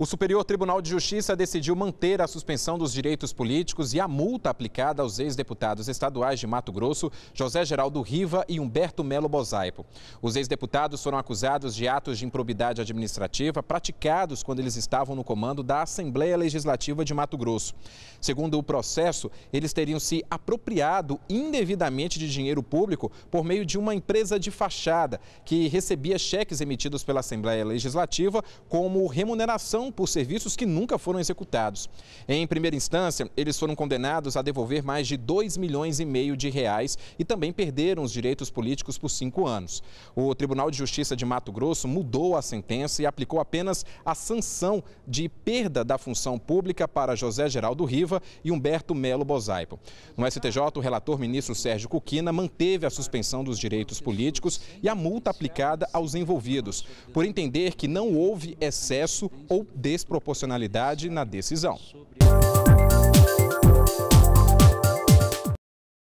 O Superior Tribunal de Justiça decidiu manter a suspensão dos direitos políticos e a multa aplicada aos ex-deputados estaduais de Mato Grosso, José Geraldo Riva e Humberto Melo Bosaipo. Os ex-deputados foram acusados de atos de improbidade administrativa praticados quando eles estavam no comando da Assembleia Legislativa de Mato Grosso. Segundo o processo, eles teriam se apropriado indevidamente de dinheiro público por meio de uma empresa de fachada que recebia cheques emitidos pela Assembleia Legislativa como remuneração por serviços que nunca foram executados. Em primeira instância, eles foram condenados a devolver mais de 2 milhões e meio de reais e também perderam os direitos políticos por cinco anos. O Tribunal de Justiça de Mato Grosso mudou a sentença e aplicou apenas a sanção de perda da função pública para José Geraldo Riva e Humberto Melo Bozaipo. No STJ, o relator ministro Sérgio Cuquina manteve a suspensão dos direitos políticos e a multa aplicada aos envolvidos, por entender que não houve excesso ou desproporcionalidade na decisão.